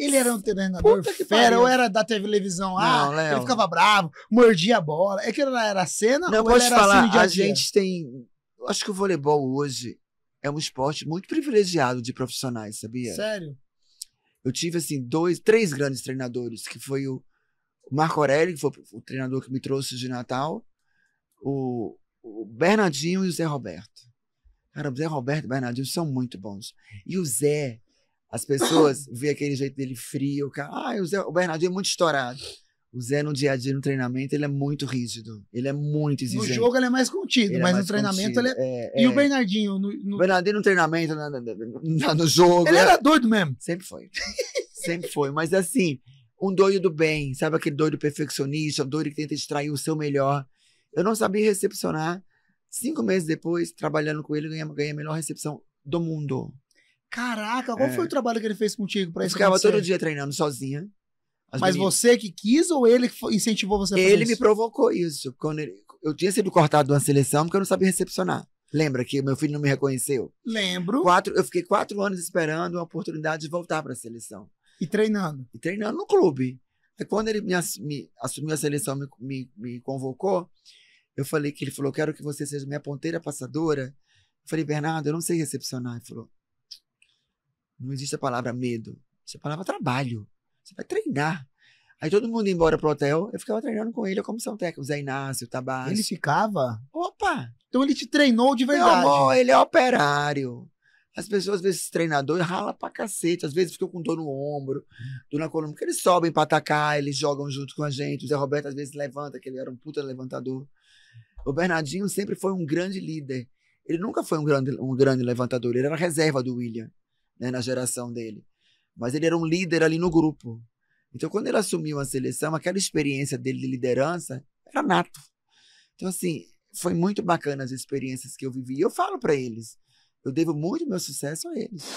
Ele era um treinador Puta que fera, ou era da televisão lá, não, ah, Léo. ele ficava bravo, mordia a bola. É que ela era cena não, ou posso era falar, assim a dia? gente tem... Eu acho que o voleibol hoje é um esporte muito privilegiado de profissionais, sabia? Sério? Eu tive, assim, dois, três grandes treinadores, que foi o Marco Aurélio, que foi o treinador que me trouxe de Natal, o, o Bernardinho e o Zé Roberto. Cara, o Zé Roberto e o Bernardinho são muito bons. E o Zé, as pessoas veem aquele jeito dele frio. Cara, ah, o, Zé, o Bernardinho é muito estourado. O Zé, no dia a dia, no treinamento, ele é muito rígido. Ele é muito exigente. No jogo ele é mais contido, ele é mas é mais no treinamento contido. ele é... é... E o é. Bernardinho? No, no... O Bernardinho no treinamento, no jogo. Ele é era doido mesmo. Sempre foi. Sempre foi. Mas assim, um doido do bem, sabe aquele doido perfeccionista, um doido que tenta extrair o seu melhor. Eu não sabia recepcionar. Cinco meses depois, trabalhando com ele, ganhei, ganhei a melhor recepção do mundo. Caraca, qual é. foi o trabalho que ele fez contigo para isso? Ficava todo dia treinando sozinha. Mas meninas. você que quis ou ele que incentivou você a fazer Ele isso? me provocou isso. Quando ele, eu tinha sido cortado de uma seleção porque eu não sabia recepcionar. Lembra que meu filho não me reconheceu? Lembro. Quatro, eu fiquei quatro anos esperando uma oportunidade de voltar para a seleção. E treinando? E treinando no clube. Aí quando ele me, me assumiu a seleção, me, me, me convocou, eu falei que ele falou: quero que você seja minha ponteira passadora. Eu falei, Bernardo, eu não sei recepcionar. Ele falou, não existe a palavra medo. Existe é a palavra trabalho. Você vai treinar. Aí todo mundo ia embora pro hotel, eu ficava treinando com ele, a comissão técnica, o Zé Inácio, o Tabás. Ele ficava? Opa! Então ele te treinou de verdade. Meu amor, ele é operário. As pessoas, às vezes, treinador rala pra cacete, às vezes ficam com dor no ombro, dor na coluna, porque eles sobem pra atacar, eles jogam junto com a gente. O Zé Roberto, às vezes, levanta, que ele era um puta levantador. O Bernardinho sempre foi um grande líder. Ele nunca foi um grande, um grande levantador, ele era reserva do William né, na geração dele. Mas ele era um líder ali no grupo. Então, quando ele assumiu a seleção, aquela experiência dele de liderança era nato. Então, assim, foi muito bacana as experiências que eu vivi. E eu falo para eles, eu devo muito meu sucesso a eles.